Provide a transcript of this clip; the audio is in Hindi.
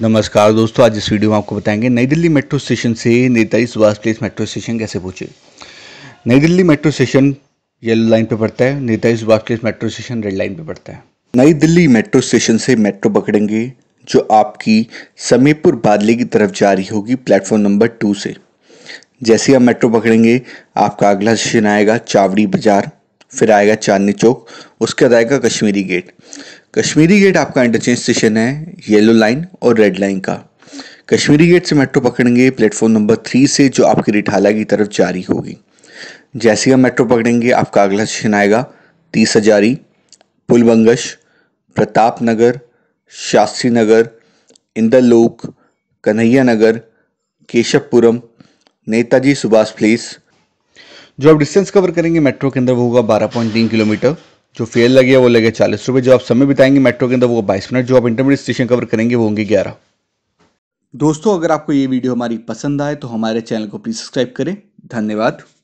नमस्कार दोस्तों आज इस वीडियो में आपको बताएंगे नई दिल्ली मेट्रो स्टेशन से Netaji Subhash place metro station कैसे पहुँचे नई Delhi metro station yellow line पे पड़ता है Netaji Subhash place metro station red line पे पड़ता है नई दिल्ली मेट्रो स्टेशन से मेट्रो पकड़ेंगे जो आपकी समीपुर बादले की तरफ जारी होगी प्लेटफॉर्म नंबर टू से जैसे आप मेट्रो पकड़ेंगे आपका अगला स्टेशन आएगा चावड़ी बाजार फिर आएगा चांदनी चौक उसके बाद आएगा कश्मीरी गेट कश्मीरी गेट आपका इंटरचेंज स्टेशन है येलो लाइन और रेड लाइन का कश्मीरी गेट से मेट्रो पकड़ेंगे प्लेटफॉर्म नंबर थ्री से जो आपकी रिठाला की तरफ जारी होगी जैसे ही हम मेट्रो पकड़ेंगे आपका अगला स्टेशन आएगा तीस हजारी पुलबंगश प्रताप नगर शास्त्री नगर इंदरलोक कन्हैया नगर केशवपुरम नेताजी सुभाष प्लेस जो आप डिस्टेंस कवर करेंगे मेट्रो के अंदर वो होगा बारह पॉइंट तीन किलोमीटर जो फेयर लगे वो लगे चालीस रुपये जो आप समय बिताएंगे मेट्रो के अंदर वो बाईस मिनट जो आप इंटरमीडिएट स्टेशन कवर करेंगे वो होंगे ग्यारह दोस्तों अगर आपको ये वीडियो हमारी पसंद आए तो हमारे चैनल को प्लीज़ सब्सक्राइब करें धन्यवाद